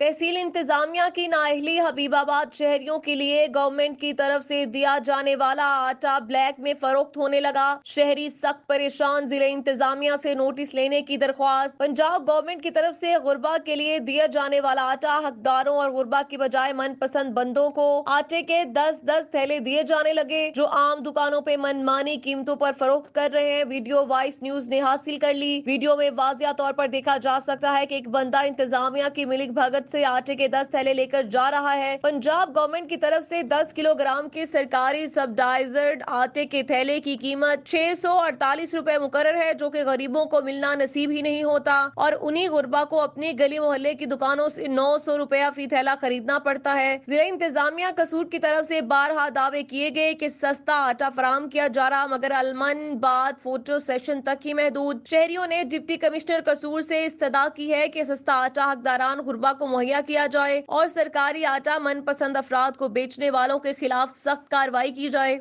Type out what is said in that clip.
तहसील इंतजामिया की नाहली हबीबाबाद शहरियों के लिए गवर्नमेंट की तरफ से दिया जाने वाला आटा ब्लैक में फरोख्त होने लगा शहरी सख्त परेशान जिले इंतजामिया से नोटिस लेने की दरख्वास्त पंजाब गवर्नमेंट की तरफ से गुरबा के लिए दिया जाने वाला आटा हकदारों और गुरबा की बजाय मनपसंद बंदों को आटे के दस दस थैले दिए जाने लगे जो आम दुकानों पे मनमानी कीमतों पर फरोख्त कर रहे हैं वीडियो वाइस न्यूज ने हासिल कर ली वीडियो में वाजिया तौर पर देखा जा सकता है की एक बंदा इंतजामिया की मिलिक भगत से आटे के दस थैले लेकर जा रहा है पंजाब गवर्नमेंट की तरफ से 10 किलोग्राम के सरकारी सब्डाइजर्ड आटे के थैले की कीमत छह सौ अड़तालीस रूपए मुकर है जो की गरीबों को मिलना नसीब ही नहीं होता और उन्हीं गुरबा को अपनी गली मोहल्ले की दुकानों ऐसी नौ सौ रूपया फी थैला खरीदना पड़ता है जिला इंतजामिया कसूर की तरफ ऐसी बारह दावे किए गए की सस्ता आटा फराम किया जा रहा मगर अलमन बाद फोटो सेशन तक ही महदूद शहरियों ने डिप्टी कमिश्नर कसूर से इस्तः की है की सस्ता आटा हकदारान गुरबा को मुहैया किया जाए और सरकारी आटा मनपसंद अफराद को बेचने वालों के खिलाफ सख्त कार्रवाई की जाए